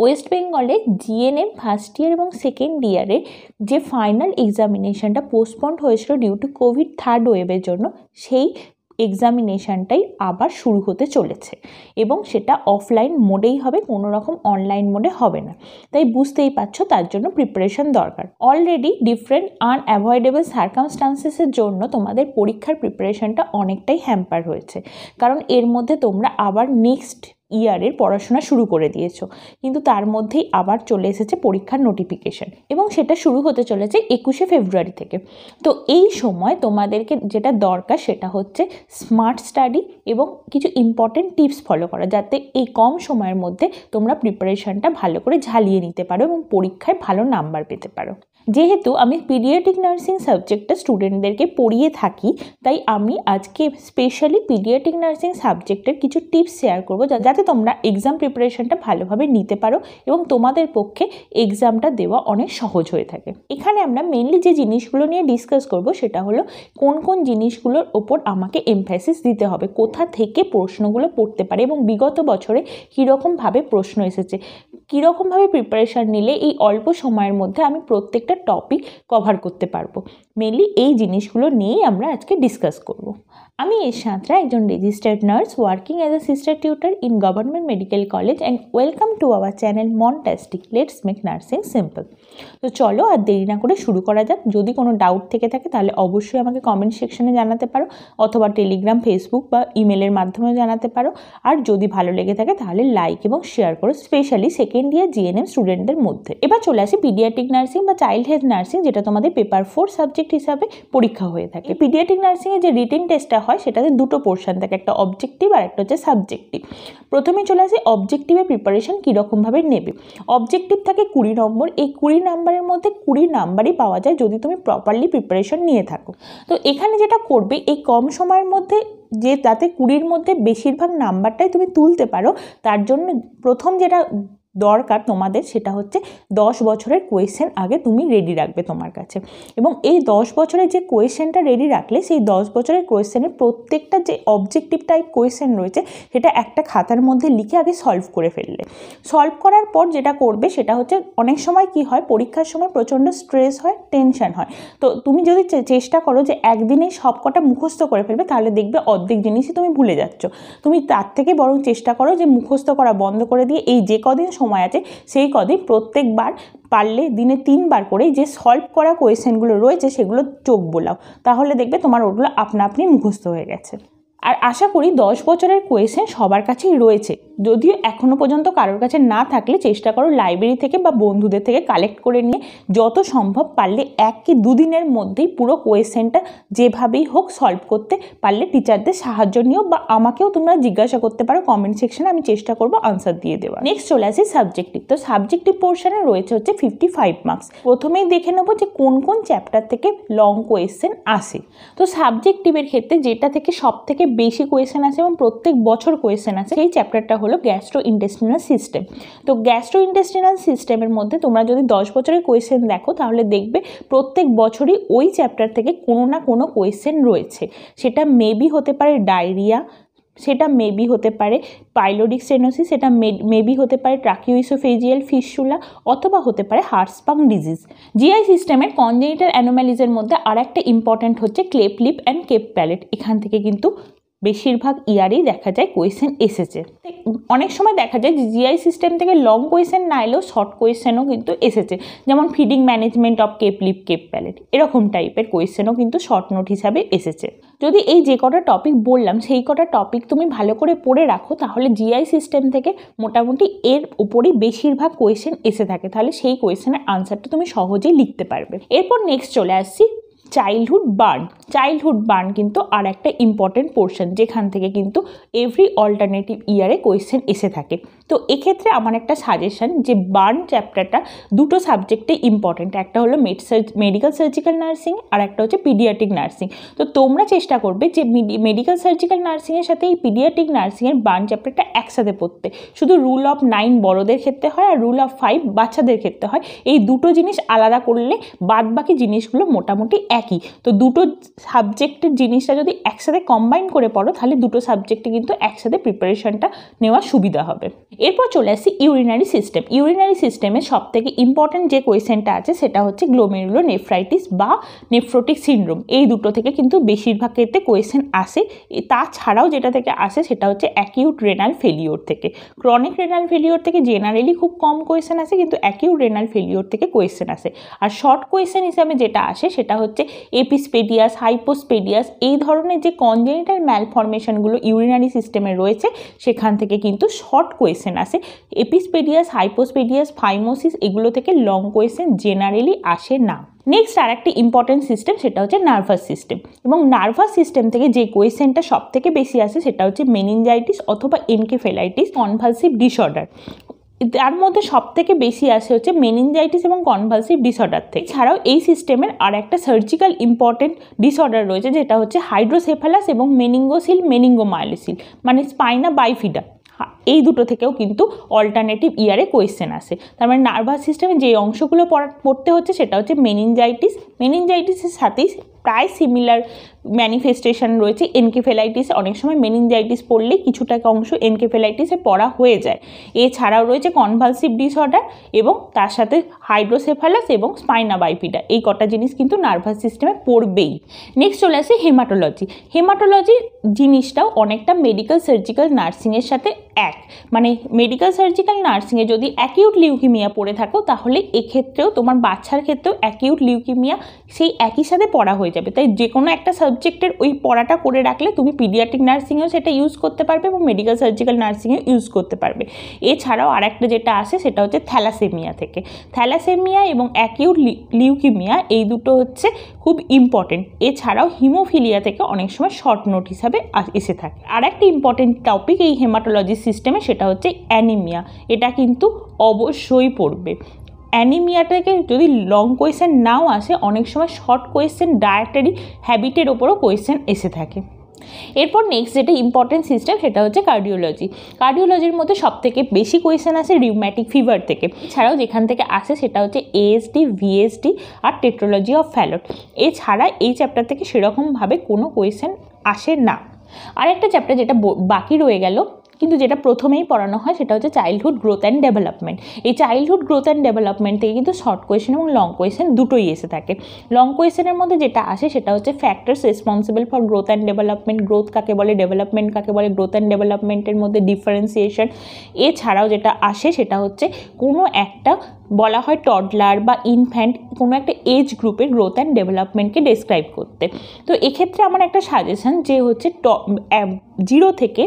West বেঙ্গলে GNM first year এবং second ইয়ারের যে ফাইনাল এক্সামিনেশানটা পোস্টপন্ড হয়েছিল ডিউ টু কোভিড থার্ড ওয়েভের জন্য সেই এক্সামিনেশানটাই আবার শুরু হতে চলেছে এবং সেটা অফলাইন মোডেই হবে কোনো রকম অনলাইন মোডে হবে না তাই বুঝতেই পারছো তার জন্য প্রিপারেশন দরকার অলরেডি ডিফারেন্ট আন অ্যাভয়েডেবল সার্কামস্টান্সেসের জন্য তোমাদের পরীক্ষার প্রিপারেশনটা অনেকটাই হ্যাম্পার হয়েছে কারণ এর মধ্যে তোমরা আবার নেক্সট ইয়ারের পড়াশোনা শুরু করে দিয়েছো কিন্তু তার মধ্যেই আবার চলে এসেছে পরীক্ষার নোটিফিকেশান এবং সেটা শুরু হতে চলেছে একুশে ফেব্রুয়ারি থেকে তো এই সময় তোমাদেরকে যেটা দরকার সেটা হচ্ছে স্মার্ট স্টাডি এবং কিছু ইম্পর্টেন্ট টিপস ফলো করা যাতে এই কম সময়ের মধ্যে তোমরা প্রিপারেশানটা ভালো করে ঝালিয়ে নিতে পারো এবং পরীক্ষায় ভালো নাম্বার পেতে পারো যেহেতু আমি পিডিয়াটিক নার্সিং সাবজেক্টটা স্টুডেন্টদেরকে পড়িয়ে থাকি তাই আমি আজকে স্পেশালি পিডিয়াটিক নার্সিং সাবজেক্টের কিছু টিপস শেয়ার করবো যাতে তোমরা এক্সাম প্রিপারেশনটা ভালোভাবে নিতে পারো এবং তোমাদের পক্ষে এক্সামটা দেওয়া অনেক সহজ হয়ে থাকে এখানে আমরা মেনলি যে জিনিসগুলো নিয়ে ডিসকাস করব সেটা হলো কোন কোন জিনিসগুলোর ওপর আমাকে এমফ্যাসিস দিতে হবে কোথা থেকে প্রশ্নগুলো পড়তে পারে এবং বিগত বছরে কীরকমভাবে প্রশ্ন এসেছে কীরকমভাবে প্রিপারেশান নিলে এই অল্প সময়ের মধ্যে আমি প্রত্যেকটা টপিক কভার করতে পারবো মেনলি এই জিনিসগুলো নিয়েই আমরা আজকে ডিসকাস করব। আমি এর সাঁতরা একজন registered nurse working as a sister tutor in government medical college and welcome to our channel মন টেস্টিক লেটস মেক নার্সিং সিম্পল তো চলো আর দেরি না করে শুরু করা যাক যদি কোনো ডাউট থেকে থাকে তাহলে অবশ্যই আমাকে কমেন্ট সেকশনে জানাতে পারো অথবা টেলিগ্রাম ফেসবুক বা ইমেলের মাধ্যমেও জানাতে পারো আর যদি ভালো লেগে থাকে তাহলে লাইক এবং শেয়ার করো স্পেশালি সেকেন্ড ইয়ার জিএনএম স্টুডেন্টদের মধ্যে এবার চলে আসি পিডিয়াটিক নার্সিং বা চাইল্ড হেলথ নার্সিং যেটা তোমাদের পেপার ফোর সাবজেক্ট হিসাবে পরীক্ষা হয়ে থাকে পিডিয়াটিক নার্সিংয়ে যে রিটেন টেস্টটা হয় সেটাতে দুটো পোর্শন থাকে একটা অবজেক্টিভ আর একটা হচ্ছে সাবজেক্টিভ প্রথমে চলে আসি অবজেক্টিভে প্রিপারেশন কীরকমভাবে নেবে অবজেক্টিভ থাকে কুড়ি নম্বর এই কুড়ি কুড়ি নাম্বারের মধ্যে কুড়ি নাম্বারই পাওয়া যায় যদি তুমি প্রপারলি প্রিপারেশন নিয়ে থাকো তো এখানে যেটা করবে এই কম সময়ের মধ্যে যে তাতে কুড়ির মধ্যে বেশিরভাগ নাম্বারটাই তুমি তুলতে পারো তার জন্য প্রথম যেটা দরকার তোমাদের সেটা হচ্ছে দশ বছরের কোয়েশ্চেন আগে তুমি রেডি রাখবে তোমার কাছে এবং এই দশ বছরের যে কোয়েশ্চেনটা রেডি রাখলে সেই দশ বছরের কোয়েশ্চেনের প্রত্যেকটা যে অবজেক্টিভ টাইপ কোয়েশ্চেন রয়েছে সেটা একটা খাতার মধ্যে লিখে আগে সলভ করে ফেললে সলভ করার পর যেটা করবে সেটা হচ্ছে অনেক সময় কি হয় পরীক্ষার সময় প্রচণ্ড স্ট্রেস হয় টেনশন হয় তো তুমি যদি চেষ্টা করো যে একদিনেই সব কটা মুখস্থ করে ফেলবে তাহলে দেখবে অর্ধেক জিনিসই তুমি ভুলে যাচ্ছ তুমি তার থেকে বরং চেষ্টা করো যে মুখস্থ করা বন্ধ করে দিয়ে এই যে কদিন সময় সময় আছে সেই কদিন প্রত্যেকবার পারলে দিনে তিনবার করে যে সলভ করা কোয়েশ্চেনগুলো রয়েছে সেগুলো চোখ বোলাও তাহলে দেখবে তোমার ওগুলো আপনা আপনি মুখস্থ হয়ে গেছে আর আশা করি দশ বছরের কোয়েশন সবার কাছেই রয়েছে যদিও এখনও পর্যন্ত কারোর কাছে না থাকলে চেষ্টা করো লাইব্রেরি থেকে বা বন্ধুদের থেকে কালেক্ট করে নিয়ে যত সম্ভব পারলে এক কি দুদিনের মধ্যেই পুরো কোয়েশ্চেনটা যেভাবেই হোক সলভ করতে পারলে টিচারদের সাহায্য নিও বা আমাকেও তোমরা জিজ্ঞাসা করতে পারো কমেন্ট সেকশনে আমি চেষ্টা করবো আনসার দিয়ে দেওয়া নেক্সট চলে আসি সাবজেক্টিভ তো সাবজেক্টিভ পোর্শনে রয়েছে হচ্ছে ফিফটি ফাইভ মার্কস প্রথমেই দেখে নেবো যে কোন কোন চ্যাপ্টার থেকে লং কোয়েশ্চেন আসে তো সাবজেক্টিভের ক্ষেত্রে যেটা থেকে সব থেকে বেশি কোয়েশ্চেন আছে এবং প্রত্যেক বছর কোয়েশ্চেন আছে সেই চ্যাপ্টারটা হলো গ্যাস্ট্রো ইন্টেস্টিনাল সিস্টেম তো গ্যাস্ট্রো ইন্টেস্টিনাল সিস্টেমের মধ্যে তোমরা যদি দশ বছরের কোয়েশ্চেন দেখো তাহলে দেখবে প্রত্যেক বছরই ওই চ্যাপ্টার থেকে কোনো না কোনো কোয়েশ্চেন রয়েছে সেটা মেবি হতে পারে ডায়রিয়া সেটা মেবি হতে পারে পাইলোডিক সেনোসিস সেটা মেবি হতে পারে ট্রাকিউসোফেজিয়াল ফিসুলা অথবা হতে পারে হার্সপাং ডিজিজ জিআই সিস্টেমের কনজেনিটাল অ্যানোম্যালিজের মধ্যে আর একটা ইম্পর্ট্যান্ট হচ্ছে cleft lip and cleft palate এখান থেকে কিন্তু বেশিরভাগ ইয়ারেই দেখা যায় কোয়েশ্চেন এসেছে অনেক সময় দেখা যায় যে জিআই সিস্টেম থেকে লং কোয়েশ্চেন না এলেও শর্ট কোয়েশ্চেনও কিন্তু এসেছে যেমন feeding management of cleft lip cleft palate এরকম টাইপের কোয়েশ্চেনও কিন্তু শর্ট নোট হিসাবে এসেছে যদি এই যে কটা টপিক বললাম সেই কটা টপিক তুমি ভালো করে পড়ে রাখো তাহলে জিআই সিস্টেম থেকে মোটামুটি এর উপরই বেশিরভাগ কোয়েশ্চেন এসে থাকে তাহলে সেই কোয়েশ্চেনের আনসারটা তুমি সহজেই লিখতে পারবে এরপর নেক্সট চলে আসছি চাইল্ডহুড বার্ন চাইল্ডহুড বার্ন কিন্তু আর একটা ইম্পর্টেন্ট পোর্শন যেখান থেকে কিন্তু এভরি অল্টারনেটিভ ইয়ারে কোয়েশ্চেন এসে থাকে তো এক্ষেত্রে আমার একটা সাজেশন যে বার্ন চ্যাপ্টারটা দুটো সাবজেক্টে ইম্পর্টেন্ট একটা হলো মেড মেডিকেল সার্জিক্যাল নার্সিং আর একটা হচ্ছে পিডিয়াটিক নার্সিং তো তোমরা চেষ্টা করবে যে মেডিকেল সার্জিক্যাল নার্সিংয়ের সাথে এই পিডিয়াটিক নার্সিংয়ের বার্ন চ্যাপ্টারটা একসাথে পড়তে শুধু রুল অফ নাইন বড়দের ক্ষেত্রে হয় আর রুল অফ ফাইভ বাচ্চাদের ক্ষেত্রে হয় এই দুটো জিনিস আলাদা করলে বাদ বাকি জিনিসগুলো মোটামুটি এক একই তো দুটো সাবজেক্টের জিনিসটা যদি একসাথে কম্বাইন করে পড়ো তাহলে দুটো সাবজেক্টে কিন্তু একসাথে প্রিপারেশনটা নেওয়া সুবিধা হবে এরপর চলে আসি ইউরিনারি সিস্টেম ইউরিনারি সিস্টেমে থেকে ইম্পর্ট্যান্ট যে কোয়েশ্চেনটা আছে সেটা হচ্ছে গ্লোমেরুলো নেফ্রাইটিস বা নেফ্রোটিক সিন্ড্রোম এই দুটো থেকে কিন্তু বেশিরভাগ ক্ষেত্রে কোয়েশ্চেন আসে তাছাড়াও যেটা থেকে আসে সেটা হচ্ছে অ্যাকিউট রেনাল ফেলিওর থেকে ক্রনিক রেনাল ফেলিওর থেকে জেনারেলি খুব কম কোয়েশ্চেন আসে কিন্তু অ্যাকিউট রেনাল ফেলিওর থেকে কোয়েশ্চেন আসে আর শর্ট কোয়েশ্চেন হিসাবে যেটা আসে সেটা হচ্ছে এপিসপেডিয়াস হাইপোস্পেডিয়াস এই ধরনের যে কনজেনিটাল ম্যালফরমেশানগুলো ইউরিনারি সিস্টেমে রয়েছে সেখান থেকে কিন্তু শর্ট কোয়েশন আসে এপিসপেডিয়াস হাইপোস্পেডিয়াস ফাইমোসিস এগুলো থেকে লং কোয়েশন জেনারেলি আসে না নেক্সট আর একটি ইম্পর্টেন্ট সিস্টেম সেটা হচ্ছে নার্ভাস সিস্টেম এবং নার্ভাস সিস্টেম থেকে যে কোয়েশনটা সব থেকে বেশি আসে সেটা হচ্ছে মেনিনজাইটিস অথবা এনকেফেলাইটিস কনভালসিভ ডিসঅর্ডার তার মধ্যে সব থেকে বেশি আসে হচ্ছে মেনিনজাইটিস এবং কনভালসিভ ডিসঅর্ডার থেকে ছাড়াও এই সিস্টেমের আর একটা সার্জিক্যাল ইম্পর্টেন্ট ডিসঅর্ডার রয়েছে যেটা হচ্ছে হাইড্রোসেফালাস এবং মেনিঙ্গোসিল মেনিঙ্গোমায়োলিসিল মানে স্পাইনা বাইফিডা এই দুটো থেকেও কিন্তু অল্টারনেটিভ ইয়ারে কোয়েশ্চেন আসে তার মানে নার্ভাস সিস্টেমে যে অংশগুলো পড়তে হচ্ছে সেটা হচ্ছে মেনিনজাইটিস মেনিনজাইটিসের সাথেই প্রায় সিমিলার ম্যানিফেস্টেশন রয়েছে এনকেফেলাইটিসে অনেক সময় মেনিনজাইটিস পড়লে কিছুটা অংশ এনকেফেলাইটিসে পড়া হয়ে যায় এছাড়াও রয়েছে কনভালসিভ ডিসঅর্ডার এবং তার সাথে হাইড্রোসেফালাস এবং স্পাইনা বাইপিটা এই কটা জিনিস কিন্তু নার্ভাস সিস্টেমে পড়বেই নেক্সট চলে আসে হেমাটোলজি হেমাটোলজি জিনিসটাও অনেকটা মেডিকেল সার্জিক্যাল নার্সিংয়ের সাথে এক মানে মেডিকেল সার্জিক্যাল নার্সিংয়ে যদি অ্যাকিউট লিউকিমিয়া পড়ে থাকো তাহলে এক্ষেত্রেও তোমার বাচ্চার ক্ষেত্রেও অ্যাকিউট লিউকিমিয়া সেই একই সাথে পড়া হয়ে হয়ে যাবে তাই যে কোনো একটা সাবজেক্টের ওই পড়াটা করে রাখলে তুমি পিডিয়াট্রিক নার্সিংয়েও সেটা ইউজ করতে পারবে এবং মেডিকেল সার্জিক্যাল নার্সিংয়েও ইউজ করতে পারবে এছাড়াও আরেকটা যেটা আসে সেটা হচ্ছে থ্যালাসেমিয়া থেকে থ্যালাসেমিয়া এবং অ্যাকিউট লিউকিমিয়া এই দুটো হচ্ছে খুব ইম্পর্টেন্ট এছাড়াও হিমোফিলিয়া থেকে অনেক সময় শর্ট নোট হিসাবে এসে থাকে আর একটা ইম্পর্টেন্ট টপিক এই হেমাটোলজি সিস্টেমে সেটা হচ্ছে অ্যানিমিয়া এটা কিন্তু অবশ্যই পড়বে অ্যানিমিয়াটাকে যদি লং কোয়েশ্চেন নাও আসে অনেক সময় শর্ট কোয়েশ্চেন ডায়েটারি হ্যাবিটের ওপরও কোয়েশ্চেন এসে থাকে এরপর নেক্সট যেটা ইম্পর্টেন্ট সিস্টেম সেটা হচ্ছে কার্ডিওলজি কার্ডিওলজির মধ্যে সবথেকে বেশি কোয়েশ্চেন আসে রিউম্যাটিক ফিভার থেকে এছাড়াও যেখান থেকে আসে সেটা হচ্ছে এএসডি ভিএসডি আর টেট্রোলজি অফ ফ্যালট এছাড়া এই চ্যাপ্টার থেকে সেরকমভাবে কোনো কোয়েশ্চেন আসে না আরেকটা চ্যাপ্টার যেটা বাকি রয়ে গেল কিন্তু যেটা প্রথমেই পড়ানো হয় সেটা হচ্ছে চাইল্ডহুড গ্রোথ অ্যান্ড ডেভেলপমেন্ট এই চাইল্ডহুড গ্রোথ অ্যান্ড ডেভেলপমেন্ট থেকে কিন্তু শর্ট কোয়েশন এবং লং কোয়েশন দুটোই এসে থাকে লং কোয়েশনের মধ্যে যেটা আসে সেটা হচ্ছে factors responsible for growth and development growth কাকে বলে ডেভেলপমেন্ট কাকে বলে গ্রোথ অ্যান্ড ডেভেলপমেন্টের মধ্যে ডিফারেন্সিয়েশন এছাড়াও যেটা আসে সেটা হচ্ছে কোনো একটা বলা হয় টডলার বা ইনফ্যান্ট কোনো একটা এজ গ্রুপের গ্রোথ অ্যান্ড ডেভেলপমেন্টকে ডেসক্রাইব করতে তো এক্ষেত্রে আমার একটা সাজেশন যে হচ্ছে জিরো থেকে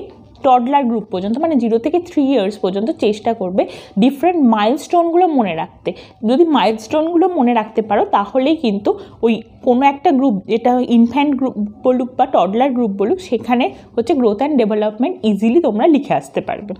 টডলার গ্রুপ পর্যন্ত মানে জিরো থেকে থ্রি ইয়ার্স পর্যন্ত চেষ্টা করবে ডিফারেন্ট মাইলস্টোনগুলো মনে রাখতে যদি মাইলস্টোনগুলো মনে রাখতে পারো তাহলেই কিন্তু ওই কোনো একটা গ্রুপ যেটা ইনফ্যান্ট গ্রুপ বলুক বা টডলার গ্রুপ বলুক সেখানে হচ্ছে গ্রোথ অ্যান্ড ডেভেলপমেন্ট ইজিলি তোমরা লিখে আসতে পারবে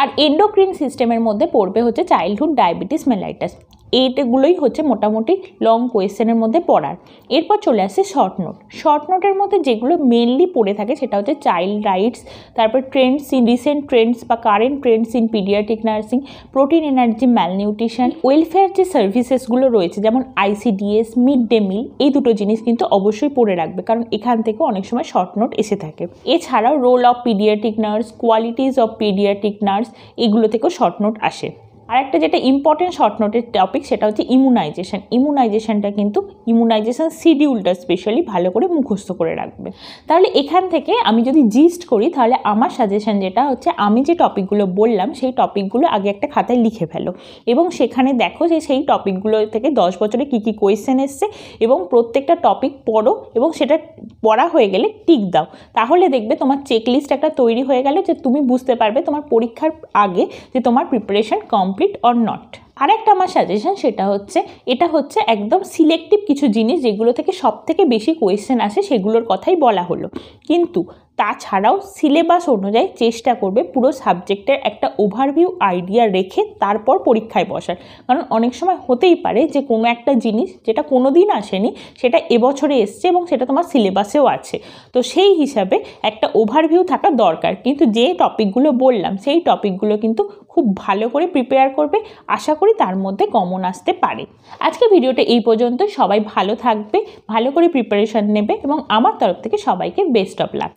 আর এন্ডোক্রিন সিস্টেমের মধ্যে পড়বে হচ্ছে চাইল্ডহুড ডায়াবেটিস মেলাইটাস এইটাগুলোই হচ্ছে মোটামুটি লং কোয়েশ্চেনের মধ্যে পড়ার এরপর চলে আসে শর্ট নোট শর্ট নোটের মধ্যে যেগুলো মেনলি পড়ে থাকে সেটা হচ্ছে চাইল্ড রাইটস তারপর ট্রেন্ডস ইন রিসেন্ট ট্রেন্ডস বা current trends in paediatric nursing protein energy malnutrition welfare যে সার্ভিসেসগুলো রয়েছে যেমন আইসিডিএস মিড ডে মিল এই দুটো জিনিস কিন্তু অবশ্যই পড়ে রাখবে কারণ এখান থেকে অনেক সময় শর্ট নোট এসে থাকে এছাড়াও role of paediatric nurse qualities of paediatric nurse এগুলো থেকেও শর্ট নোট আসে আরেকটা যেটা ইম্পর্টেন্ট শর্ট নোটের টপিক সেটা হচ্ছে ইমিউনাইজেশান ইমিউনাইজেশানটা কিন্তু ইমিউনাইজেশান শিডিউলটা স্পেশালি ভালো করে মুখস্থ করে রাখবে তাহলে এখান থেকে আমি যদি জিস্ট করি তাহলে আমার সাজেশান যেটা হচ্ছে আমি যে টপিকগুলো বললাম সেই টপিকগুলো আগে একটা খাতায় লিখে ফেলো এবং সেখানে দেখো যে সেই টপিকগুলো থেকে দশ বছরে কি কি কোয়েশ্চেন এসছে এবং প্রত্যেকটা টপিক পড়ো এবং সেটা পড়া হয়ে গেলে টিক দাও তাহলে দেখবে তোমার চেকলিস্ট একটা তৈরি হয়ে গেলে যে তুমি বুঝতে পারবে তোমার পরীক্ষার আগে যে তোমার preparation complete complete or not আরেকটা আমার সাজেশন সেটা হচ্ছে এটা হচ্ছে একদম সিলেক্টিভ কিছু জিনিস যেগুলো থেকে সব থেকে বেশি কোয়েশ্চেন আসে সেগুলোর কথাই বলা হলো কিন্তু তাছাড়াও সিলেবাস অনুযায়ী চেষ্টা করবে পুরো সাবজেক্টের একটা ওভারভিউ আইডিয়া রেখে তারপর পরীক্ষায় বসার কারণ অনেক সময় হতেই পারে যে কোনো একটা জিনিস যেটা কোনো দিন আসেনি সেটা এবছরে এসছে এবং সেটা তোমার সিলেবাসেও আছে তো সেই হিসাবে একটা ওভারভিউ থাকা দরকার কিন্তু যে টপিকগুলো বললাম সেই টপিকগুলো কিন্তু খুব ভালো করে প্রিপেয়ার করবে আশা করি তার মধ্যে গমন আসতে পারে আজকে ভিডিওটা এই পর্যন্ত সবাই ভালো থাকবে ভালো করে প্রিপারেশন নেবে এবং আমার তরফ থেকে সবাইকে বেস্ট অফ লাগবে